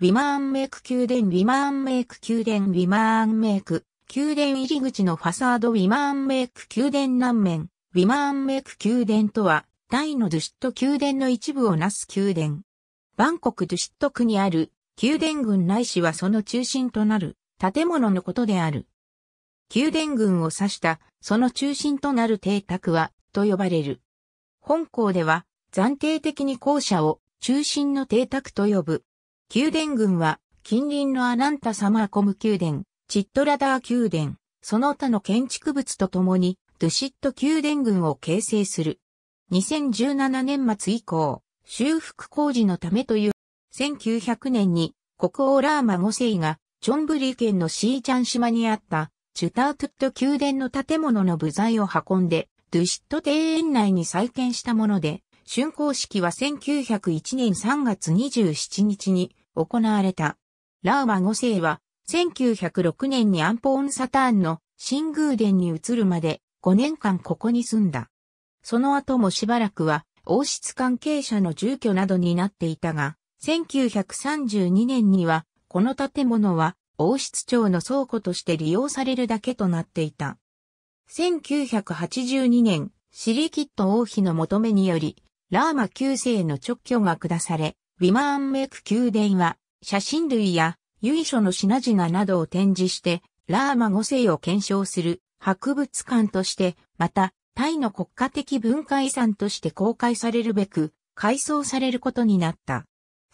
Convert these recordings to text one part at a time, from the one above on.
ウィマーンメイク宮殿ウィマーンメイク宮殿ウィマーンメイク宮殿入り口のファサードウィマーンメイク宮殿南面ウィマーンメイク宮殿とは大のドゥシット宮殿の一部をなす宮殿。バンコクドゥシット区にある宮殿群内市はその中心となる建物のことである。宮殿群を指したその中心となる邸宅はと呼ばれる。本校では暫定的に校舎を中心の邸宅と呼ぶ。宮殿群は、近隣のアナンタサマーコム宮殿、チットラダー宮殿、その他の建築物とともに、ドゥシット宮殿群を形成する。2017年末以降、修復工事のためという、1900年に国王ラーマ5世が、チョンブリー県のシーチャン島にあった、チュタートゥット宮殿の建物の部材を運んで、ドゥシット庭園内に再建したもので、竣工式は1901年3月27日に行われた。ラーマ5世は1906年にアンポーンサターンの新宮殿に移るまで5年間ここに住んだ。その後もしばらくは王室関係者の住居などになっていたが、1932年にはこの建物は王室庁の倉庫として利用されるだけとなっていた。1982年、シリキット王妃の求めにより、ラーマ9世の直居が下され、ウィマーンメク宮殿は、写真類や由緒の品々などを展示して、ラーマ5世を検証する博物館として、また、タイの国家的文化遺産として公開されるべく、改装されることになった。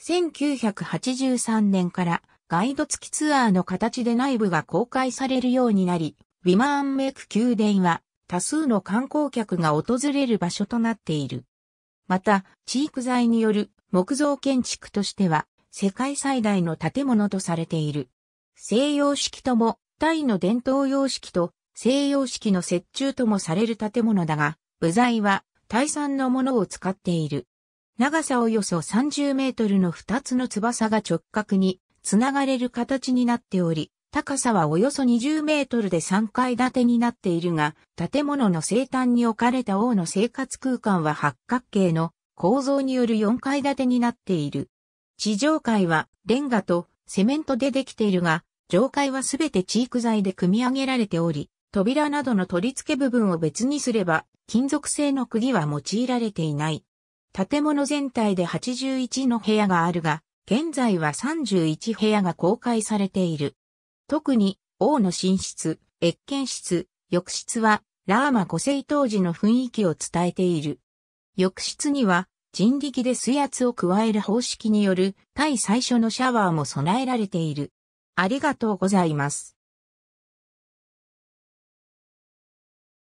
1983年からガイド付きツアーの形で内部が公開されるようになり、ウィマーンメク宮殿は多数の観光客が訪れる場所となっている。また、地域材による木造建築としては、世界最大の建物とされている。西洋式とも、タイの伝統様式と西洋式の折衷ともされる建物だが、部材はタイ産のものを使っている。長さおよそ30メートルの2つの翼が直角につながれる形になっており、高さはおよそ20メートルで3階建てになっているが、建物の西端に置かれた王の生活空間は八角形の構造による4階建てになっている。地上階はレンガとセメントでできているが、上階はすべてチーク材で組み上げられており、扉などの取り付け部分を別にすれば、金属製の釘は用いられていない。建物全体で81の部屋があるが、現在は31部屋が公開されている。特に王の寝室、越見室、浴室はラーマ5世当時の雰囲気を伝えている。浴室には人力で水圧を加える方式による対最初のシャワーも備えられている。ありがとうございます。